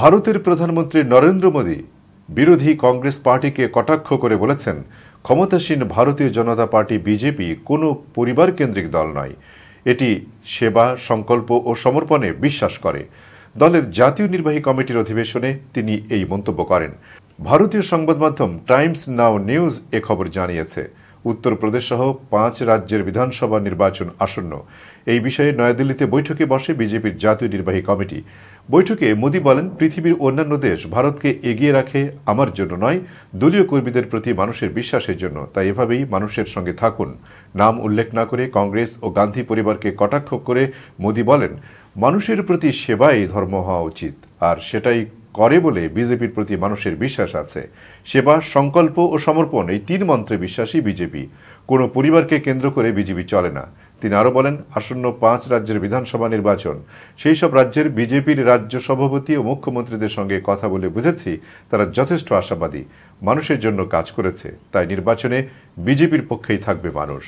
ভারতের প্রধানমন্ত্রী নরেন্দ্র মোদী বিরোধী কংগ্রেস পার্টিকে কটাক্ষ করে বলেছেন ক্ষমতাসীন ভারতীয় জনতা পার্টি বিজেপি কোনো পরিবার কেন্দ্রিক দল নয় এটি সেবা সংকল্প ও সমর্পণে বিশ্বাস করে দলের জাতীয় নির্বাহী কমিটির অধিবেশনে তিনি এই মন্তব্য করেন ভারতীয় সংবাদ মাধ্যম টাইমস নাও নিউজ এ খবর জানিয়েছে উত্তরপ্রদেশ সহ পাঁচ রাজ্যের বিধানসভা নির্বাচন আসন্ন এই বিষয়ে নয়াদিল্লিতে বৈঠকে বসে বিজেপির জাতীয় নির্বাহী কমিটি বৈঠকে মোদী বলেন পৃথিবীর অন্যান্য দেশ ভারতকে এগিয়ে রাখে আমার জন্য নয় দলীয় কর্মীদের প্রতি মানুষের বিশ্বাসের জন্য তাই এভাবেই মানুষের সঙ্গে থাকুন নাম উল্লেখ না করে কংগ্রেস ও গান্ধী পরিবারকে কটাক্ষ করে মোদী বলেন মানুষের প্রতি সেবাই ধর্ম হওয়া উচিত আর সেটাই করে বলে বিজেপির প্রতি মানুষের বিশ্বাস আছে সেবা সংকল্প ও সমর্পণ এই তিন মন্ত্রে বিশ্বাসী বিজেপি কোনো পরিবারকে কেন্দ্র করে বিজেপি চলে না তিনি আরও বলেন আসন্ন পাঁচ রাজ্যের বিধানসভা নির্বাচন সেই সব রাজ্যের বিজেপির রাজ্য সভাপতি ও মুখ্যমন্ত্রীদের সঙ্গে কথা বলে বুঝেছি তারা যথেষ্ট আশাবাদী মানুষের জন্য কাজ করেছে তাই নির্বাচনে বিজেপির পক্ষেই থাকবে মানুষ